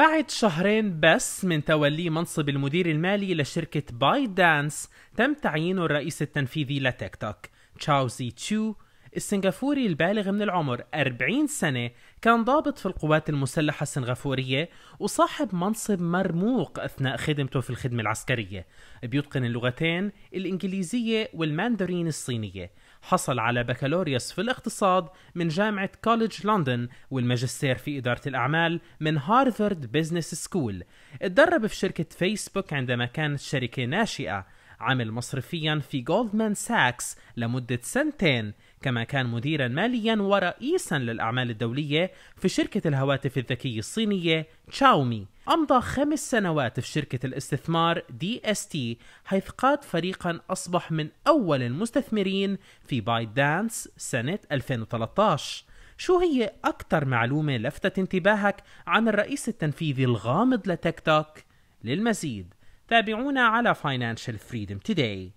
بعد شهرين بس من توليه منصب المدير المالي لشركة باي دانس تم تعيينه الرئيس التنفيذي لتيك توك تشاوزي تشو السنغافوري البالغ من العمر 40 سنة كان ضابط في القوات المسلحة السنغافورية وصاحب منصب مرموق أثناء خدمته في الخدمة العسكرية بيتقن اللغتين الإنجليزية والماندرين الصينية حصل على بكالوريوس في الاقتصاد من جامعة كوليدج لندن والماجستير في إدارة الأعمال من هارفارد بزنس سكول اتدرب في شركة فيسبوك عندما كانت شركة ناشئة عمل مصرفيا في جولدمان ساكس لمدة سنتين كما كان مديرا ماليا ورئيسا للأعمال الدولية في شركة الهواتف الذكية الصينية تشاومي أمضى خمس سنوات في شركة الاستثمار دي اس تي حيث قاد فريقا أصبح من أول المستثمرين في بايت دانس سنة 2013 شو هي أكثر معلومة لفتت انتباهك عن الرئيس التنفيذي الغامض لتيك توك؟ للمزيد تابعونا على Financial Freedom Today